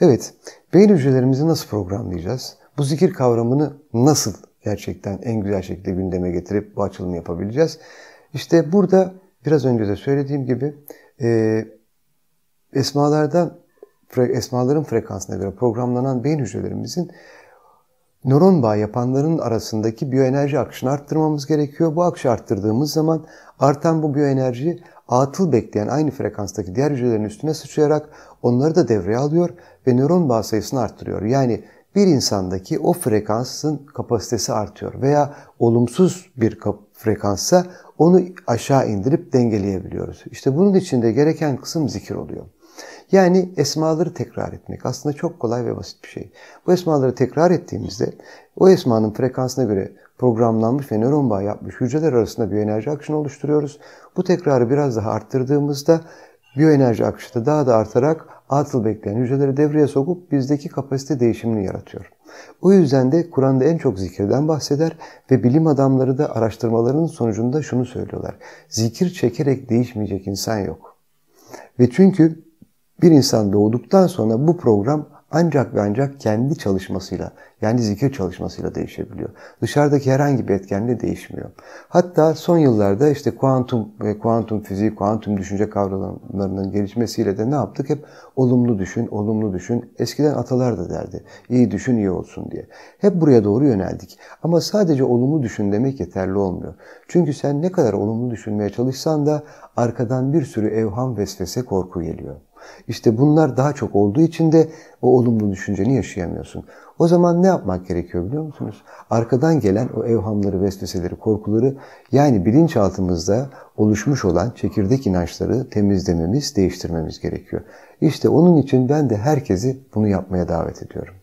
Evet, beyin hücrelerimizi nasıl programlayacağız? Bu zikir kavramını nasıl gerçekten en güzel şekilde gündeme getirip bu açılımı yapabileceğiz? İşte burada biraz önce de söylediğim gibi e, esmalardan esmaların frekansına göre programlanan beyin hücrelerimizin Nöron bağ yapanların arasındaki biyoenerji akışını arttırmamız gerekiyor. Bu akışı arttırdığımız zaman artan bu biyoenerji atıl bekleyen aynı frekanstaki diğer hücrelerin üstüne sıçrayarak onları da devreye alıyor ve nöron bağ sayısını arttırıyor. Yani bir insandaki o frekansın kapasitesi artıyor veya olumsuz bir frekansa onu aşağı indirip dengeleyebiliyoruz. İşte bunun için de gereken kısım zikir oluyor. Yani esmaları tekrar etmek aslında çok kolay ve basit bir şey. Bu esmaları tekrar ettiğimizde o esmanın frekansına göre programlanmış ve nöron bağı yapmış hücreler arasında bir enerji akışını oluşturuyoruz. Bu tekrarı biraz daha arttırdığımızda biyoenerji akışı da daha da artarak atıl bekleyen hücreleri devreye sokup bizdeki kapasite değişimini yaratıyor. O yüzden de Kur'an'da en çok zikirden bahseder ve bilim adamları da araştırmalarının sonucunda şunu söylüyorlar. Zikir çekerek değişmeyecek insan yok. Ve çünkü bir insan doğduktan sonra bu program ancak ve ancak kendi çalışmasıyla yani zikir çalışmasıyla değişebiliyor. Dışarıdaki herhangi bir etkenle değişmiyor. Hatta son yıllarda işte kuantum ve kuantum fiziği, kuantum düşünce kavramlarının gelişmesiyle de ne yaptık? Hep olumlu düşün, olumlu düşün. Eskiden atalar da derdi. İyi düşün, iyi olsun diye. Hep buraya doğru yöneldik. Ama sadece olumlu düşün demek yeterli olmuyor. Çünkü sen ne kadar olumlu düşünmeye çalışsan da arkadan bir sürü evham, vesvese, korku geliyor. İşte bunlar daha çok olduğu için de o olumlu düşünceni yaşayamıyorsun. O zaman ne yapmak gerekiyor biliyor musunuz? Arkadan gelen o evhamları, vesveseleri, korkuları yani bilinçaltımızda oluşmuş olan çekirdek inançları temizlememiz, değiştirmemiz gerekiyor. İşte onun için ben de herkesi bunu yapmaya davet ediyorum.